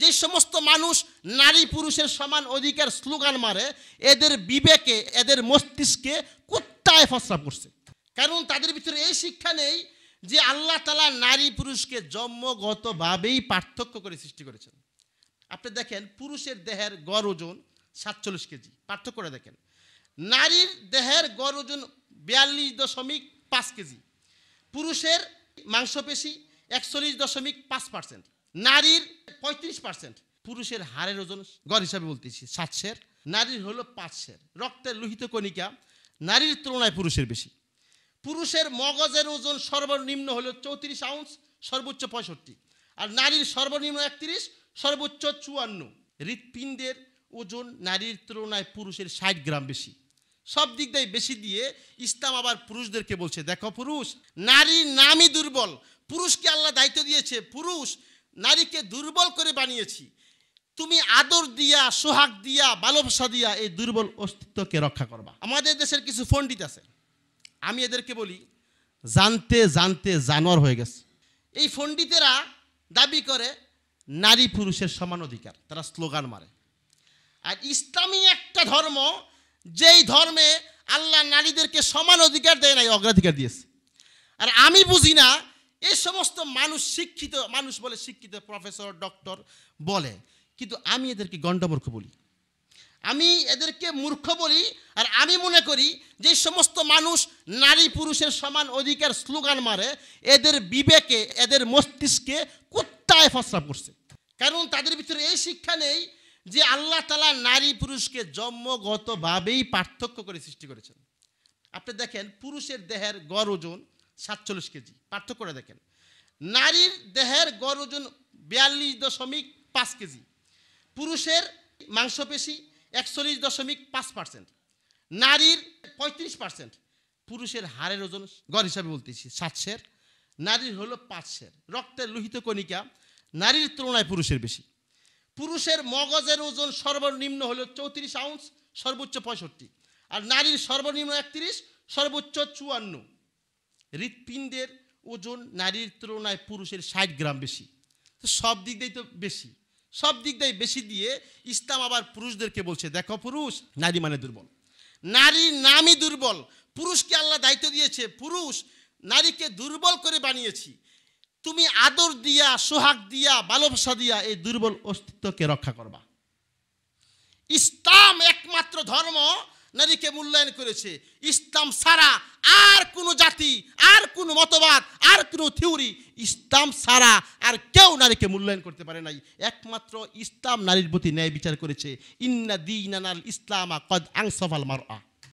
যে সমস্ত মানুষ নারী পুরুষের সমান অধিকার স্লোগান মারে এদের বিবেকে এদের মস্তিষ্কে কুত্তায় ফসরা করছে কারণ তাদের ভিতরে এই শিক্ষা নেই যে আল্লাহ তালা নারী পুরুষকে জন্মগতভাবেই পার্থক্য করে সৃষ্টি করেছেন আপনি দেখেন পুরুষের দেহের গড় ওজন সাতচল্লিশ কেজি পার্থক্যটা দেখেন নারীর দেহের গড় ওজন বিয়াল্লিশ দশমিক পাঁচ কেজি পুরুষের মাংসপেশি একচল্লিশ দশমিক পাঁচ পার্সেন্ট নারীর পঁয়ত্রিশ পার্সেন্ট পুরুষের হারের ওজন গড় হিসাবে বলতেছি সাত শের নারীর হলো পাঁচ শের রক্তের লোহিত কণিকা নারীর তুলনায় পুরুষের বেশি পুরুষের মগজের ওজন সর্বনিম্ন হলো চৌত্রিশ আউন্স সর্বোচ্চ পঁয়ষট্টি আর নারীর সর্বনিম্ন একত্রিশ সর্বোচ্চ চুয়ান্ন হৃৎপিণ্ডের ওজন নারীর তুলনায় পুরুষের ষাট গ্রাম বেশি সব দিক দিয়ে বেশি দিয়ে ইসলাম আবার পুরুষদেরকে বলছে দেখো পুরুষ নারী নামই দুর্বল পুরুষকে আল্লাহ দায়িত্ব দিয়েছে পুরুষ নারীকে দুর্বল করে বানিয়েছি তুমি আদর দিয়া সোহাগ দিয়া ভালোবাসা দিয়া এই দুর্বল অস্তিত্বকে রক্ষা করবা আমাদের দেশের কিছু পণ্ডিত আছে আমি এদেরকে বলি জানতে জানতে জানোয়ার হয়ে গেছে এই পণ্ডিতেরা দাবি করে নারী পুরুষের সমান অধিকার তারা স্লোগান মারে আর ইসলামী একটা ধর্ম যেই ধর্মে আল্লাহ নারীদেরকে সমান অধিকার দেয় নাই অগ্রাধিকার দিয়েছে আর আমি বুঝি না এই সমস্ত মানুষ শিক্ষিত মানুষ বলে শিক্ষিত প্রফেসর ডক্টর বলে কিন্তু আমি এদেরকে গণ্ডমূর্খ বলি আমি এদেরকে মূর্খ বলি আর আমি মনে করি যে সমস্ত মানুষ নারী পুরুষের সমান অধিকার স্লোগান মারে এদের বিবেকে এদের মস্তিষ্কে কোথায় ফসরা পড়ছে কারণ তাদের ভিতরে এই শিক্ষা নেই যে আল্লাহ তালা নারী পুরুষকে জন্মগতভাবেই পার্থক্য করে সৃষ্টি করেছেন আপনি দেখেন পুরুষের দেহের গড় ওজন সাতচল্লিশ কেজি পার্থক্য করে দেখেন নারীর দেহের গড় ওজন বিয়াল্লিশ দশমিক পাঁচ কেজি পুরুষের মাংসপেশি একচল্লিশ দশমিক পাঁচ পার্সেন্ট নারীর পঁয়ত্রিশ পার্সেন্ট পুরুষের হাড়ের ওজন গড় হিসাবে বলতেছি সাত সের নারীর হলো পাঁচ সের রক্তের লোহিত কণিকা নারীর তুলনায় পুরুষের বেশি পুরুষের মগজের ওজন সর্বনিম্ন হলো চৌত্রিশ আউন্স সর্বোচ্চ পঁয়ষট্টি আর নারীর সর্বনিম্ন একত্রিশ সর্বোচ্চ চুয়ান্ন হৃৎপিণ্ডের ওজন নারীর তুলনায় পুরুষের ষাট গ্রাম বেশি তো সব দিক দিয়েই তো বেশি সব দিক দিয়ে বেশি দিয়ে ইসলাম আবার পুরুষদেরকে বলছে দেখো পুরুষ নারী মানে দুর্বল নারী নামই দুর্বল পুরুষকে আল্লাহ দায়িত্ব দিয়েছে পুরুষ নারীকে দুর্বল করে বানিয়েছি তুমি আদর দিয়া সোহাগ দিয়া ভালোবাসা দিয়া এই দুর্বল অস্তিত্বকে রক্ষা করবা ইসলাম একমাত্র ধর্ম নারীকে মূল্যায়ন করেছে ইসলাম সারা আর কোনো জাতি আর কোনো মতবাদ আর কোনো থিওরি ইসলাম সারা আর কেউ নারীকে মূল্যায়ন করতে পারে নাই একমাত্র ইসলাম নারীর প্রতি ন্যায় বিচার করেছে ইন্না দিন ইসলাম কদ আংসফাল মার আ